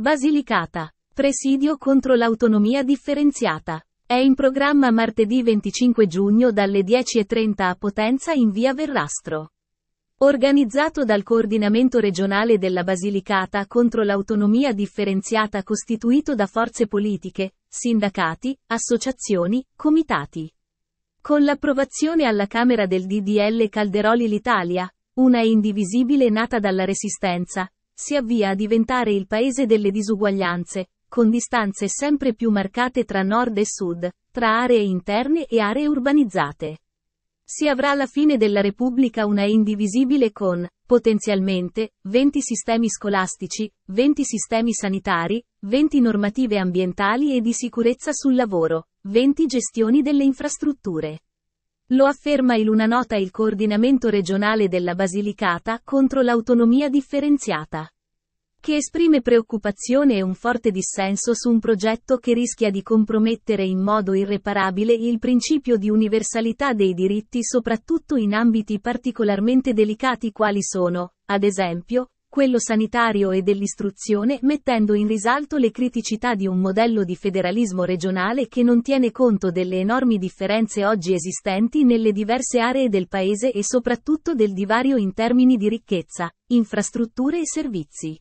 Basilicata. Presidio contro l'autonomia differenziata. È in programma martedì 25 giugno dalle 10.30 a Potenza in via Verrastro. Organizzato dal coordinamento regionale della Basilicata contro l'autonomia differenziata costituito da forze politiche, sindacati, associazioni, comitati. Con l'approvazione alla Camera del DDL Calderoli l'Italia, una indivisibile nata dalla resistenza, si avvia a diventare il paese delle disuguaglianze, con distanze sempre più marcate tra nord e sud, tra aree interne e aree urbanizzate. Si avrà alla fine della Repubblica una indivisibile con, potenzialmente, 20 sistemi scolastici, 20 sistemi sanitari, 20 normative ambientali e di sicurezza sul lavoro, 20 gestioni delle infrastrutture. Lo afferma in una nota il coordinamento regionale della Basilicata contro l'autonomia differenziata, che esprime preoccupazione e un forte dissenso su un progetto che rischia di compromettere in modo irreparabile il principio di universalità dei diritti soprattutto in ambiti particolarmente delicati quali sono, ad esempio, quello sanitario e dell'istruzione mettendo in risalto le criticità di un modello di federalismo regionale che non tiene conto delle enormi differenze oggi esistenti nelle diverse aree del Paese e soprattutto del divario in termini di ricchezza, infrastrutture e servizi.